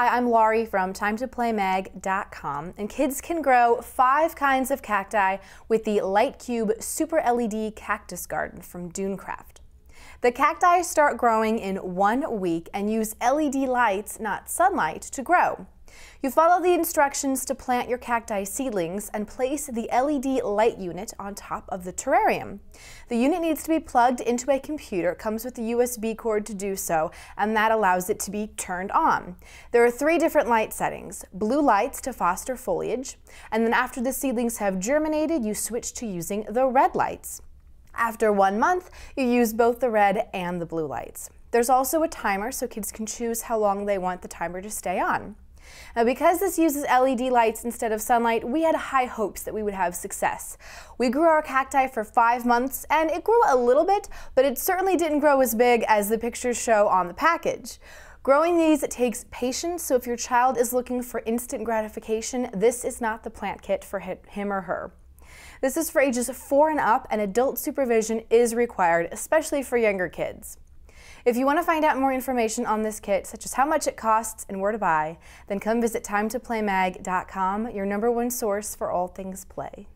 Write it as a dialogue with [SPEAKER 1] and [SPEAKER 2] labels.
[SPEAKER 1] Hi, I'm Laurie from timetoplaymag.com, and kids can grow five kinds of cacti with the Light Cube Super LED Cactus Garden from Dunecraft. The cacti start growing in one week and use LED lights, not sunlight, to grow. You follow the instructions to plant your cacti seedlings and place the LED light unit on top of the terrarium. The unit needs to be plugged into a computer, it comes with a USB cord to do so, and that allows it to be turned on. There are three different light settings, blue lights to foster foliage, and then after the seedlings have germinated, you switch to using the red lights. After one month, you use both the red and the blue lights. There's also a timer so kids can choose how long they want the timer to stay on. Now, uh, because this uses LED lights instead of sunlight, we had high hopes that we would have success. We grew our cacti for five months, and it grew a little bit, but it certainly didn't grow as big as the pictures show on the package. Growing these takes patience, so if your child is looking for instant gratification, this is not the plant kit for him or her. This is for ages 4 and up, and adult supervision is required, especially for younger kids. If you want to find out more information on this kit, such as how much it costs and where to buy, then come visit timetoplaymag.com, your number one source for all things play.